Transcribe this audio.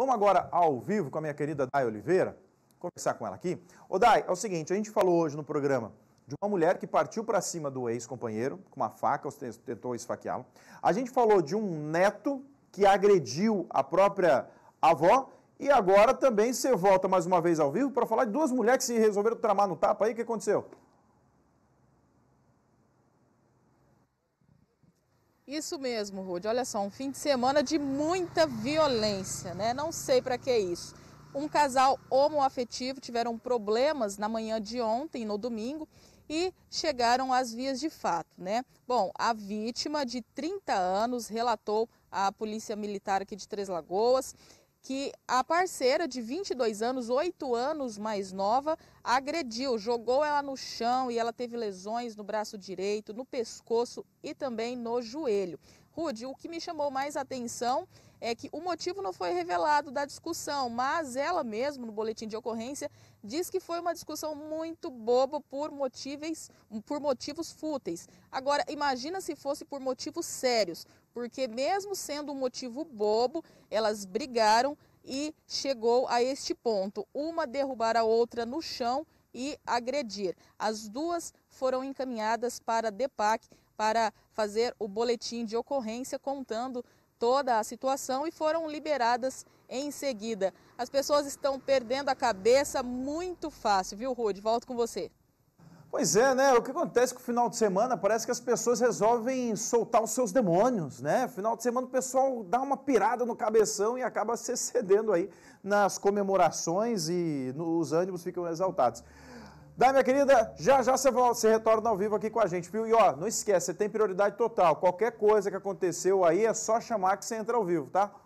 Vamos agora ao vivo com a minha querida Dai Oliveira, conversar com ela aqui. Ô Dai, é o seguinte, a gente falou hoje no programa de uma mulher que partiu para cima do ex-companheiro com uma faca, tentou esfaqueá-lo. A gente falou de um neto que agrediu a própria avó e agora também você volta mais uma vez ao vivo para falar de duas mulheres que se resolveram tramar no tapa aí, o que aconteceu? Isso mesmo, Rude. Olha só, um fim de semana de muita violência, né? Não sei para que é isso. Um casal homoafetivo tiveram problemas na manhã de ontem, no domingo, e chegaram às vias de fato, né? Bom, a vítima de 30 anos relatou à Polícia Militar aqui de Três Lagoas que a parceira de 22 anos, 8 anos mais nova, agrediu, jogou ela no chão e ela teve lesões no braço direito, no pescoço e também no joelho. Rude, o que me chamou mais atenção é que o motivo não foi revelado da discussão, mas ela mesma, no boletim de ocorrência, diz que foi uma discussão muito boba por, motivos, por motivos fúteis. Agora, imagina se fosse por motivos sérios, porque mesmo sendo um motivo bobo, elas brigaram e chegou a este ponto, uma derrubar a outra no chão e agredir. As duas foram encaminhadas para a DEPAC para fazer o boletim de ocorrência contando toda a situação e foram liberadas em seguida. As pessoas estão perdendo a cabeça muito fácil, viu, Rude? Volto com você. Pois é, né? O que acontece com o final de semana parece que as pessoas resolvem soltar os seus demônios, né? Final de semana o pessoal dá uma pirada no cabeção e acaba se cedendo aí nas comemorações e nos os ânimos ficam exaltados. Dai, minha querida, já já você, volta, você retorna ao vivo aqui com a gente, viu? E ó, não esquece, você tem prioridade total. Qualquer coisa que aconteceu aí é só chamar que você entra ao vivo, tá?